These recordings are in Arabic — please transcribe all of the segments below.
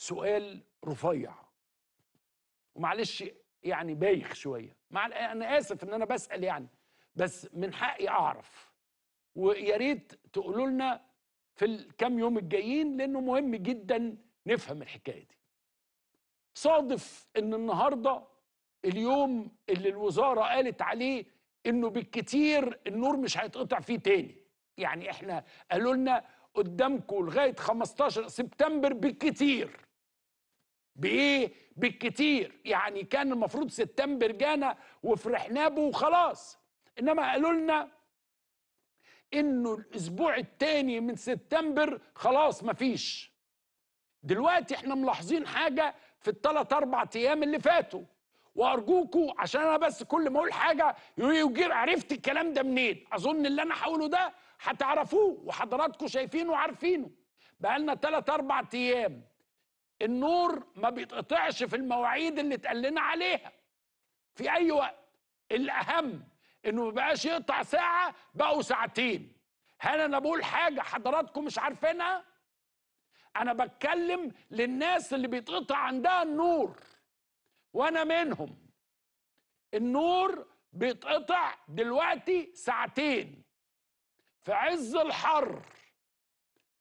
سؤال رفيع ومعلش يعني بايخ شويه مع انا اسف ان انا بسال يعني بس من حقي اعرف ويا ريت تقولوا لنا في الكام يوم الجايين لانه مهم جدا نفهم الحكايه دي صادف ان النهارده اليوم اللي الوزاره قالت عليه انه بالكتير النور مش هيتقطع فيه تاني يعني احنا قالوا لنا قدامكم لغايه 15 سبتمبر بالكتير بايه بالكتير يعني كان المفروض سبتمبر جانا وفرحنا به وخلاص انما قالوا لنا انه الاسبوع الثاني من سبتمبر خلاص مفيش دلوقتي احنا ملاحظين حاجه في الثلاث اربع ايام اللي فاتوا وارجوكوا عشان انا بس كل ما اقول حاجه يجير عرفت الكلام ده منين اظن اللي انا هقوله ده هتعرفوه وحضراتكم شايفينه وعارفينه بقالنا ثلاث اربع ايام النور ما بيتقطعش في المواعيد اللي اتقال لنا عليها في اي وقت الاهم انه ما بقاش يقطع ساعه بقوا ساعتين هل انا بقول حاجه حضراتكم مش عارفينها انا بتكلم للناس اللي بيتقطع عندها النور وانا منهم النور بيتقطع دلوقتي ساعتين في عز الحر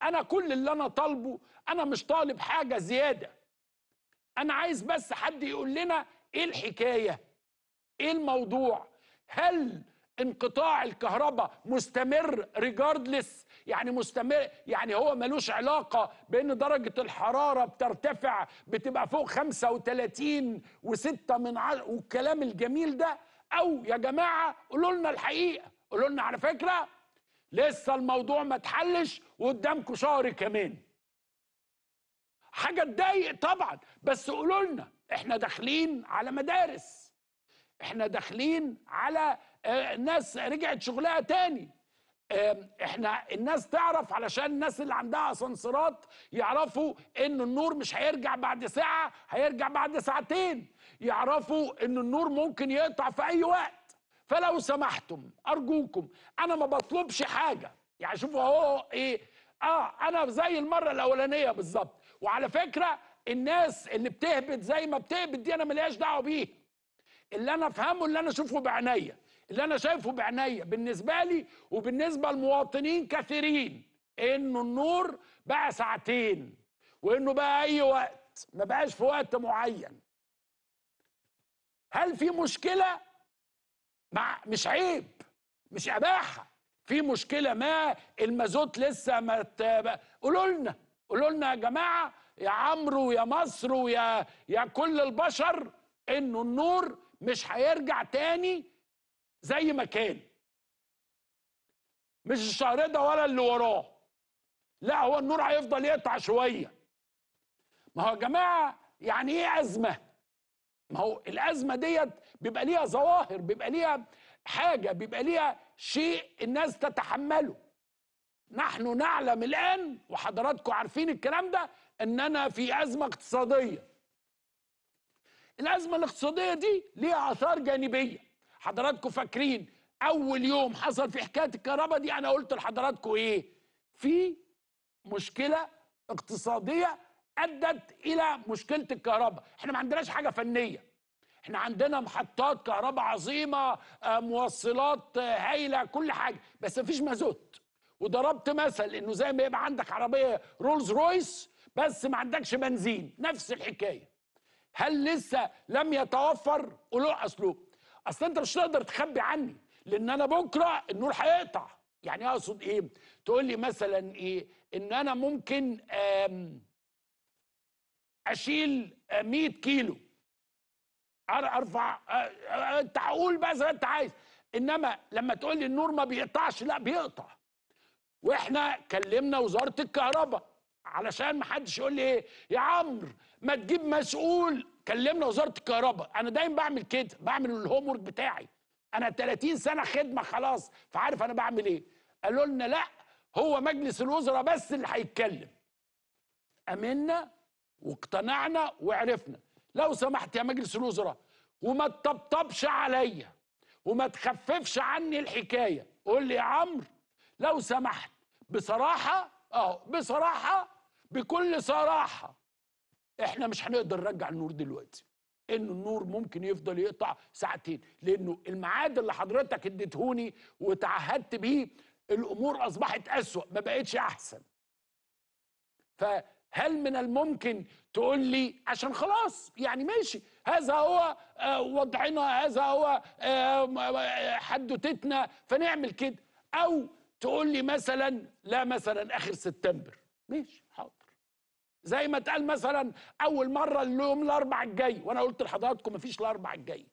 انا كل اللي انا طالبه انا مش طالب حاجه زياده انا عايز بس حد يقول لنا ايه الحكايه ايه الموضوع هل انقطاع الكهرباء مستمر ريجاردلس يعني مستمر يعني هو ملوش علاقة بأن درجة الحرارة بترتفع بتبقى فوق 35 و6 من عشر والكلام الجميل ده أو يا جماعة قولوا لنا الحقيقة قولوا لنا على فكرة لسه الموضوع ما اتحلش وقدامكم شهر كمان حاجه تضايق طبعا بس قولوا لنا احنا داخلين على مدارس احنا داخلين على آه، ناس رجعت شغلها تاني احنا الناس تعرف علشان الناس اللي عندها اسانسيرات يعرفوا ان النور مش هيرجع بعد ساعه هيرجع بعد ساعتين يعرفوا ان النور ممكن يقطع في اي وقت فلو سمحتم ارجوكم انا ما بطلبش حاجه يعني شوفوا اهو ايه اه انا زي المره الاولانيه بالظبط وعلى فكره الناس اللي بتهبط زي ما بتهبط دي انا ملياش دعوه بيها اللي انا افهمه اللي انا اشوفه بعينيا اللي انا شايفه بعينيا بالنسبه لي وبالنسبه لمواطنين كثيرين انه النور بقى ساعتين وانه بقى اي وقت ما بقاش في وقت معين هل في مشكله مع مش عيب مش اباحه في مشكله ما المازوت لسه ما مت... قولوا لنا قولوا لنا يا جماعه يا عمرو يا مصر ويا يا كل البشر انه النور مش هيرجع تاني زي ما كان مش الشهر ده ولا اللي وراه لا هو النور هيفضل يقطع شويه ما هو يا جماعه يعني ايه ازمه ما هو الازمه ديت بيبقى ليها ظواهر بيبقى ليها حاجه بيبقى ليها شيء الناس تتحمله نحن نعلم الآن وحضراتكم عارفين الكلام ده أننا في أزمة اقتصادية الأزمة الاقتصادية دي ليها آثار جانبية حضراتكم فاكرين أول يوم حصل في حكاية الكهرباء دي أنا قلت لحضراتكم إيه في مشكلة اقتصادية أدت إلى مشكلة الكهرباء إحنا ما عندناش حاجة فنية احنا عندنا محطات كهرباء عظيمة آه، موصلات آه، هايلة كل حاجة بس مفيش مازوت وضربت مثل انه زي ما يبقى عندك عربيه رولز رويس بس ما عندكش بنزين نفس الحكايه هل لسه لم يتوفر له اصله اصل انت مش تقدر تخبي عني لان انا بكره النور هيقطع يعني اقصد ايه تقول لي مثلا ايه ان انا ممكن اشيل 100 آه، كيلو ارفع آه، آه، انت هقول بقى زي ما انت عايز انما لما تقول لي النور ما بيقطعش لا بيقطع واحنا كلمنا وزاره الكهرباء علشان ما حدش يقول لي ايه يا عمرو ما تجيب مسؤول كلمنا وزاره الكهرباء انا دايما بعمل كده بعمل الهوم ورك بتاعي انا 30 سنه خدمه خلاص فعارف انا بعمل ايه قالوا لنا لا هو مجلس الوزراء بس اللي هيتكلم امنا واقتنعنا وعرفنا لو سمحت يا مجلس الوزراء وما تطبطبش عليا وما تخففش عني الحكايه قول لي يا عمرو لو سمحت بصراحه اهو بصراحه بكل صراحه احنا مش هنقدر نرجع النور دلوقتي ان النور ممكن يفضل يقطع ساعتين لانه الميعاد اللي حضرتك اديتهوني وتعهدت بيه الامور اصبحت اسوا ما بقتش احسن فهل من الممكن تقول لي عشان خلاص يعني ماشي هذا هو آه، وضعنا هذا هو آه، آه، حدوتتنا فنعمل كده او تقول لي مثلا لا مثلا اخر سبتمبر ماشي حاضر زي ما اتقال مثلا اول مره اليوم الاربع الجاي وانا قلت لحضراتكم مفيش الاربع الجاي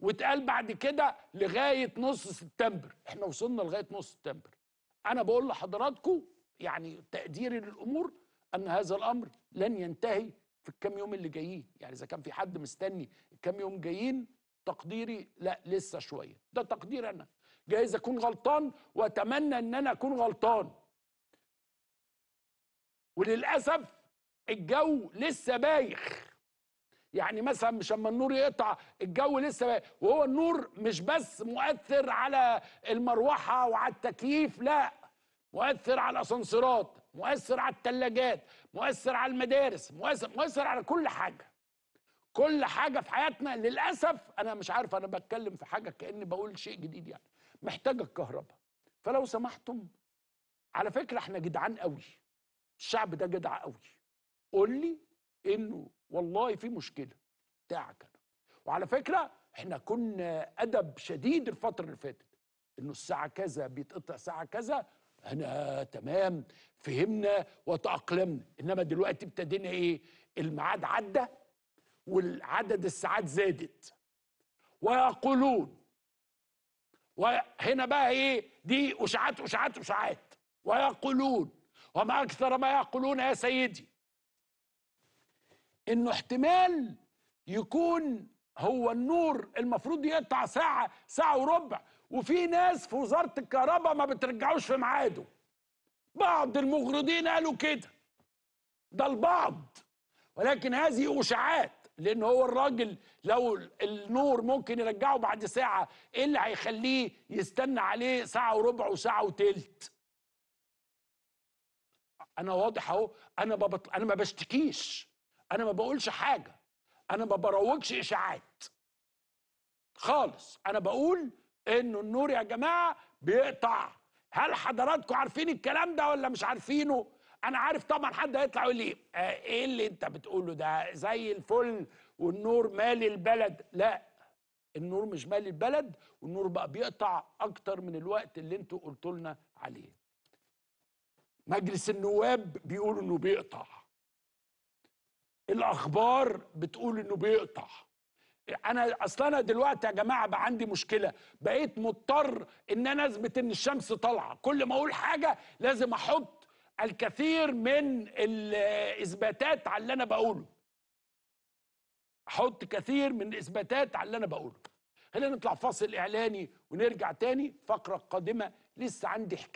واتقال بعد كده لغايه نص سبتمبر احنا وصلنا لغايه نص سبتمبر انا بقول لحضراتكم يعني تقديري للامور ان هذا الامر لن ينتهي في الكام يوم اللي جايين يعني اذا كان في حد مستني الكام يوم جايين تقديري لا لسه شويه ده تقدير انا جايز اكون غلطان واتمنى ان انا اكون غلطان وللاسف الجو لسه بايخ يعني مثلا مش اما النور يقطع الجو لسه بايخ وهو النور مش بس مؤثر على المروحه وعلى التكييف لا مؤثر على الاسانسيرات مؤثر على الثلاجات مؤثر على المدارس مؤثر مؤثر على كل حاجه كل حاجه في حياتنا للاسف انا مش عارف انا بتكلم في حاجه كاني بقول شيء جديد يعني محتاجه الكهرباء فلو سمحتم على فكره احنا جدعان قوي الشعب ده جدع قوي قول لي انه والله في مشكله بتاعك وعلى فكره احنا كنا ادب شديد الفتره اللي فاتت انه الساعه كذا بيتقطع ساعه كذا انا تمام فهمنا وتاقلمنا انما دلوقتي ابتدينا ايه الميعاد عدى والعدد الساعات زادت ويقولون وهنا بقى ايه دي اشاعات اشاعات اشاعات ويقولون وما اكثر ما يقولون يا سيدي انه احتمال يكون هو النور المفروض يقطع ساعه ساعه وربع وفي ناس في وزاره الكهرباء ما بترجعوش في ميعاده بعض المغرضين قالوا كده ده البعض ولكن هذه اشاعات لان هو الراجل لو النور ممكن يرجعه بعد ساعه ايه اللي هيخليه يستنى عليه ساعه وربع وساعه وتلت انا واضح اهو انا ببط... انا ما بشتكيش انا ما بقولش حاجه انا ما بروجش اشاعات خالص انا بقول انه النور يا جماعه بيقطع هل حضراتكم عارفين الكلام ده ولا مش عارفينه انا عارف طبعا حد هيطلع يقول لي آه، ايه اللي انت بتقوله ده زي الفل والنور مالي البلد لا النور مش مالي البلد والنور بقى بيقطع اكتر من الوقت اللي انتوا قلتوا لنا عليه مجلس النواب بيقول انه بيقطع الاخبار بتقول انه بيقطع انا اصلا انا دلوقتي يا جماعه بقى عندي مشكله بقيت مضطر ان انا اثبت ان الشمس طالعه كل ما اقول حاجه لازم احط الكثير من الاثباتات على اللي انا بقوله احط كثير من الاثباتات على اللي انا بقوله خلينا نطلع فاصل اعلاني ونرجع تاني فقره قادمه لسه عندي حكايه